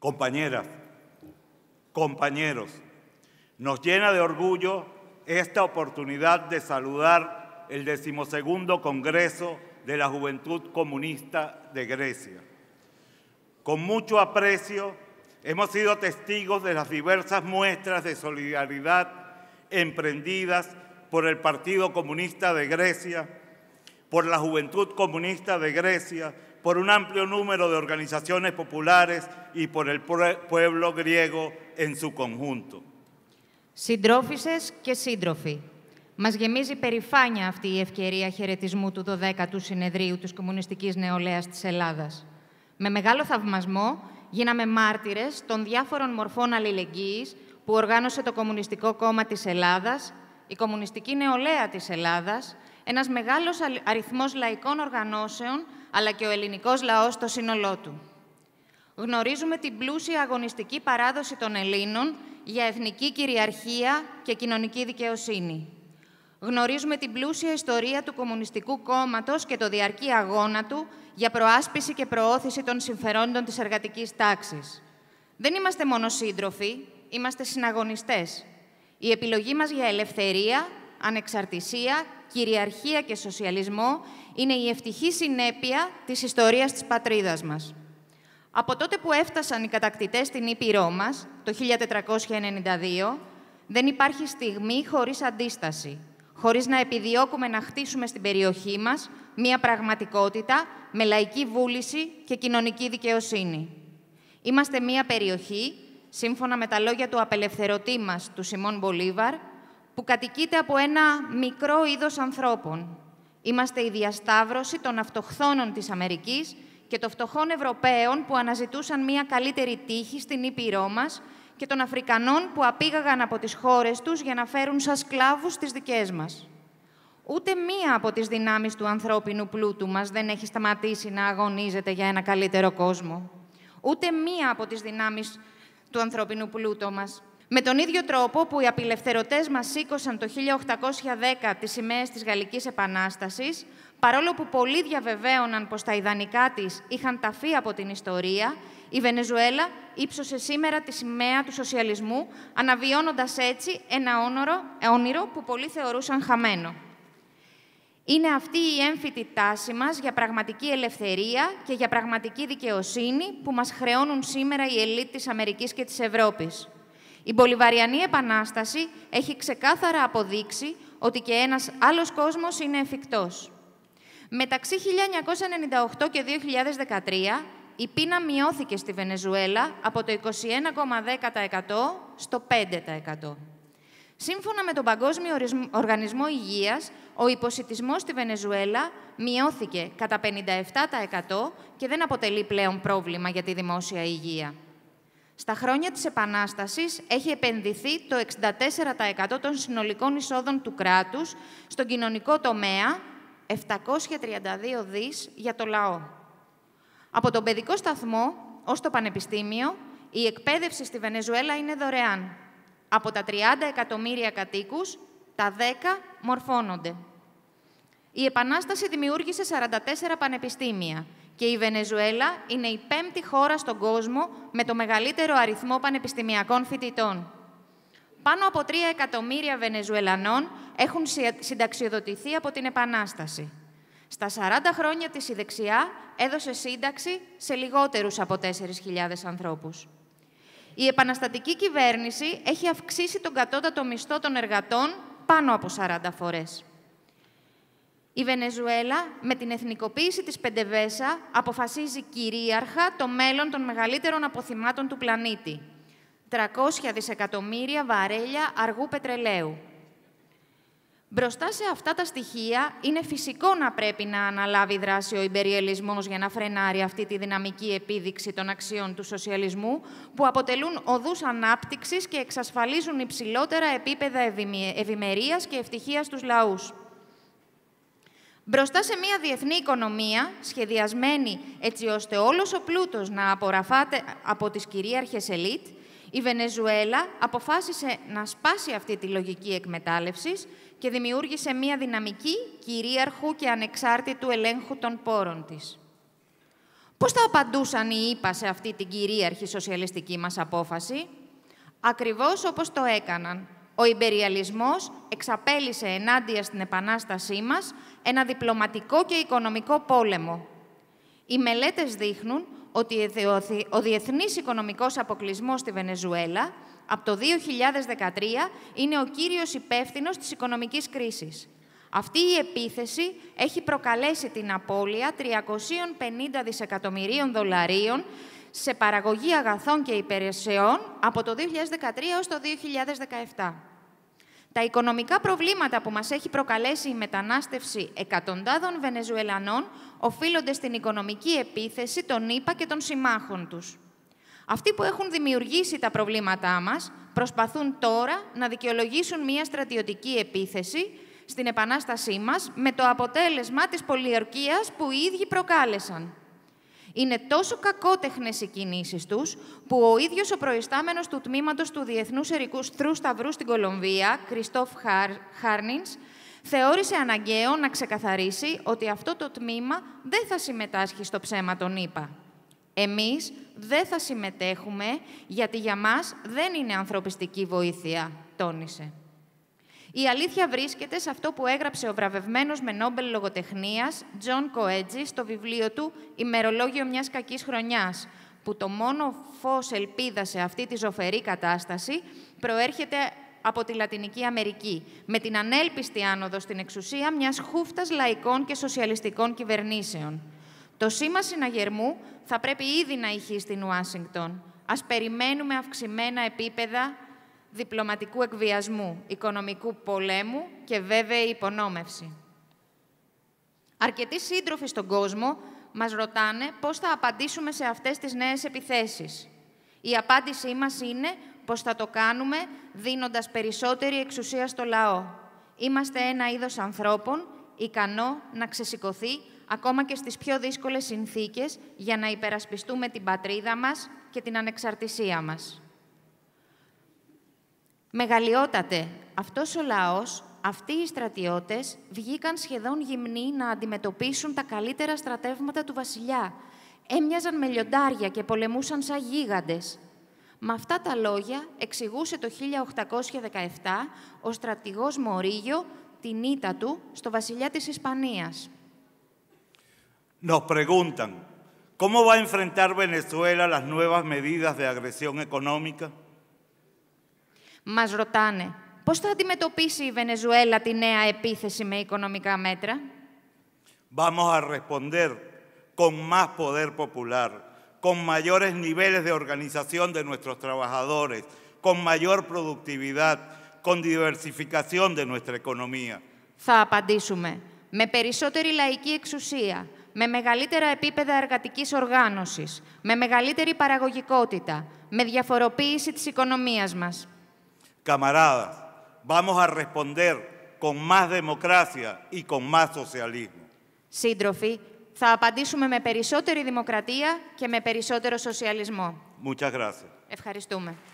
Compañeras, compañeros, nos llena de orgullo esta oportunidad de saludar el decimosegundo Congreso de la Juventud Comunista de Grecia. Con mucho aprecio hemos sido testigos de las diversas muestras de solidaridad emprendidas por el Partido Comunista de Grecia, por la Juventud Comunista de Grecia por un amplio número de organizaciones populares y por el pueblo griego en su conjunto. Συντρόφισσες και σύντροφοι, μας γεμίζει περηφάνεια αυτή η ευκαιρία χαιρετισμού του 12ου Συνεδρίου της Κομμουνιστικής Νεολαίας της Ελλάδας. Με μεγάλο θαυμασμό γίναμε μάρτυρες των διάφορων μορφών αλληλεγγύης που οργάνωσε το Κομμουνιστικό Κόμμα της Ελλάδας, η Κομμουνιστική Νεολαία της Ελλάδας, ένας μεγάλος αριθμός λαϊκών οργανώσεων αλλά και ο ελληνικός λαός στο σύνολό του. Γνωρίζουμε την πλούσια αγωνιστική παράδοση των Ελλήνων για εθνική κυριαρχία και κοινωνική δικαιοσύνη. Γνωρίζουμε την πλούσια ιστορία του Κομμουνιστικού Κόμματος και το διαρκή αγώνα του για προάσπιση και προώθηση των συμφερόντων της εργατικής τάξης. Δεν είμαστε μόνο σύντροφοι, είμαστε συναγωνιστές. Η επιλογή μας για ελευθερία, ανεξαρτησία κυριαρχία και σοσιαλισμό είναι η ευτυχή συνέπεια της ιστορίας της πατρίδας μας. Από τότε που έφτασαν οι κατακτητές στην Ήπειρό μας, το 1492, δεν υπάρχει στιγμή χωρίς αντίσταση, χωρίς να επιδιώκουμε να χτίσουμε στην περιοχή μας μια πραγματικότητα με λαϊκή βούληση και κοινωνική δικαιοσύνη. Είμαστε μια περιοχή, σύμφωνα με τα λόγια του απελευθερωτή μας, του Σιμών Μπολίβαρ, που κατοικείται από ένα μικρό είδος ανθρώπων. Είμαστε η διασταύρωση των αυτοχθόνων της Αμερικής και των φτωχών Ευρωπαίων που αναζητούσαν μια καλύτερη τύχη στην Ήπειρό μας και των Αφρικανών που απήγαγαν από τις χώρες τους για να φέρουν σαν σκλάβους τις δικές μας. Ούτε μία από τις δυνάμεις του ανθρώπινου πλούτου μας δεν έχει σταματήσει να αγωνίζεται για ένα καλύτερο κόσμο. Ούτε μία από τις δυνάμεις του ανθρώπινου πλούτου μας με τον ίδιο τρόπο που οι απελευθερωτές μας σήκωσαν το 1810 τις σημαίες της Γαλλικής Επανάστασης, παρόλο που πολλοί διαβεβαίωναν πως τα ιδανικά της είχαν ταφεί από την ιστορία, η Βενεζουέλα ύψωσε σήμερα τη σημαία του σοσιαλισμού, αναβιώνοντας έτσι ένα όνορο, όνειρο που πολλοί θεωρούσαν χαμένο. Είναι αυτή η έμφυτη τάση μας για πραγματική ελευθερία και για πραγματική δικαιοσύνη που μας χρεώνουν σήμερα οι ελίτ της Αμερικής και της Ευρώπης. Η Πολυβαριανή Επανάσταση έχει ξεκάθαρα αποδείξει ότι και ένας άλλος κόσμος είναι εφικτός. Μεταξύ 1998 και 2013, η πείνα μειώθηκε στη Βενεζουέλα από το 21,10% στο 5%. Σύμφωνα με τον Παγκόσμιο Οργανισμό Υγείας, ο υποσιτισμός στη Βενεζουέλα μειώθηκε κατά 57% και δεν αποτελεί πλέον πρόβλημα για τη δημόσια υγεία. Στα χρόνια της Επανάστασης έχει επενδυθεί το 64% των συνολικών εισόδων του κράτους στον κοινωνικό τομέα, 732 δις για το λαό. Από τον παιδικό σταθμό ως το πανεπιστήμιο, η εκπαίδευση στη Βενεζουέλα είναι δωρεάν. Από τα 30 εκατομμύρια κατοίκους, τα 10 μορφώνονται. Η Επανάσταση δημιούργησε 44 πανεπιστήμια, και η Βενεζουέλα είναι η πέμπτη χώρα στον κόσμο με το μεγαλύτερο αριθμό πανεπιστημιακών φοιτητών. Πάνω από 3 εκατομμύρια Βενεζουελανών έχουν συνταξιοδοτηθεί από την Επανάσταση. Στα 40 χρόνια της η δεξιά έδωσε σύνταξη σε λιγότερους από 4.000 ανθρώπους. Η επαναστατική κυβέρνηση έχει αυξήσει τον κατώτατο μισθό των εργατών πάνω από 40 φορές. Η Βενεζουέλα, με την εθνικοποίηση της Πεντεβέσα, αποφασίζει κυρίαρχα το μέλλον των μεγαλύτερων αποθυμάτων του πλανήτη. 300 δισεκατομμύρια βαρέλια αργού πετρελαίου. Μπροστά σε αυτά τα στοιχεία, είναι φυσικό να πρέπει να αναλάβει δράση ο υπεριελισμός για να φρενάρει αυτή τη δυναμική επίδειξη των αξιών του σοσιαλισμού, που αποτελούν οδούς ανάπτυξης και εξασφαλίζουν υψηλότερα επίπεδα ευημερίας και ευτυχίας στους λαούς. Μπροστά σε μια διεθνή οικονομία, σχεδιασμένη έτσι ώστε όλος ο πλούτος να απορραφάται από τις κυρίαρχες ελίτ, η Βενεζουέλα αποφάσισε να σπάσει αυτή τη λογική εκμετάλλευσης και δημιούργησε μια δυναμική, κυρίαρχου και ανεξάρτητου ελέγχου των πόρων της. Πώς θα απαντούσαν οι ΙΠΑ σε αυτή την κυρίαρχη σοσιαλιστική μας απόφαση? Ακριβώς όπως το έκαναν, ο υπεριαλισμός εξαπέλυσε ενάντια στην Επανάστασή μας ένα διπλωματικό και οικονομικό πόλεμο. Οι μελέτες δείχνουν ότι ο διεθνής οικονομικός αποκλεισμός στη Βενεζουέλα από το 2013 είναι ο κύριος υπεύθυνος της οικονομικής κρίσης. Αυτή η επίθεση έχει προκαλέσει την απώλεια 350 δισεκατομμυρίων δολαρίων σε παραγωγή αγαθών και υπηρεσιών από το 2013 έως το 2017. Τα οικονομικά προβλήματα που μας έχει προκαλέσει η μετανάστευση εκατοντάδων Βενεζουελανών οφείλονται στην οικονομική επίθεση των ΗΠΑ και των συμμάχων τους. Αυτοί που έχουν δημιουργήσει τα προβλήματά μας προσπαθούν τώρα να δικαιολογήσουν μια στρατιωτική επίθεση στην επανάστασή μας με το αποτέλεσμα της πολιορκίας που οι ίδιοι προκάλεσαν. Είναι τόσο κακότεχνες οι κινήσεις τους, που ο ίδιος ο προϊστάμενος του τμήματος του Διεθνούς Ερικούς Σταυρού στην Κολομβία, Κριστόφ Χαρ, Χάρνινς, θεώρησε αναγκαίο να ξεκαθαρίσει ότι αυτό το τμήμα δεν θα συμμετάσχει στο ψέμα των ΗΠΑ. Εμείς δεν θα συμμετέχουμε, γιατί για μας δεν είναι ανθρωπιστική βοήθεια, τόνισε. Η αλήθεια βρίσκεται σε αυτό που έγραψε ο βραβευμένος με Νόμπελ λογοτεχνίας Τζον Κοέτζη στο βιβλίο του «Ημερολόγιο μιας κακής χρονιάς», που το μόνο φως ελπίδα σε αυτή τη ζωφερή κατάσταση προέρχεται από τη Λατινική Αμερική, με την ανέλπιστη άνοδο στην εξουσία μιας χούφτας λαϊκών και σοσιαλιστικών κυβερνήσεων. Το σήμα συναγερμού θα πρέπει ήδη να ηχεί στην Ουάσιγκτον. Ας περιμένουμε αυξημένα επίπεδα διπλωματικού εκβιασμού, οικονομικού πολέμου και βέβαιη υπονόμευση. Αρκετοί σύντροφοι στον κόσμο μας ρωτάνε πώς θα απαντήσουμε σε αυτές τις νέες επιθέσεις. Η απάντησή μας είναι πως θα το κάνουμε δίνοντας περισσότερη εξουσία στο λαό. Είμαστε ένα είδος ανθρώπων ικανό να ξεσηκωθεί ακόμα και στις πιο δύσκολες συνθήκες για να υπερασπιστούμε την πατρίδα μας και την ανεξαρτησία μας. Μεγαλειότατε, αυτός ο λαός, αυτοί οι στρατιώτες βγήκαν σχεδόν γυμνοί να αντιμετωπίσουν τα καλύτερα στρατεύματα του βασιλιά. Έμοιαζαν με λιοντάρια και πολεμούσαν σαν γίγαντες. Με αυτά τα λόγια εξηγούσε το 1817 ο στρατηγός Μωρίγιο την ήττα του στο βασιλιά της Ισπανίας. Nos preguntan, ¿cómo va a enfrentar Venezuela las nuevas medidas de agresión económica? Μας ρωτάνε πώς θα αντιμετωπίσει η Βενεζουέλα τη νέα επίθεση με οικονομικά μέτρα. Vamos a responder con más poder popular, con mayores niveles de organización de nuestros trabajadores, con mayor productividad, con diversificación de nuestra economía. Θα απαντήσουμε με περισσότερη λαϊκή εξουσία, με μεγαλύτερα επίπεδα εργατικής οργάνωσης, με μεγαλύτερη παραγωγικότητα, με διαφοροποίηση της οικονομίας μας. Camaradas, vamos a responder con más democracia y con más socialismo. vamos a responder con περισσότερη democracia y con περισσότερο socialismo. Muchas gracias.